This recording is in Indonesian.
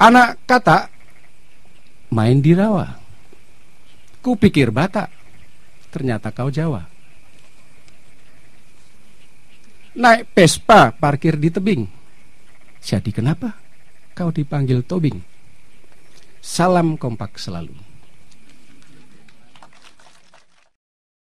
Anak kata main di rawa. Kupikir Batak, ternyata kau Jawa. Naik pespa parkir di tebing. Jadi kenapa kau dipanggil Tobing? Salam kompak selalu.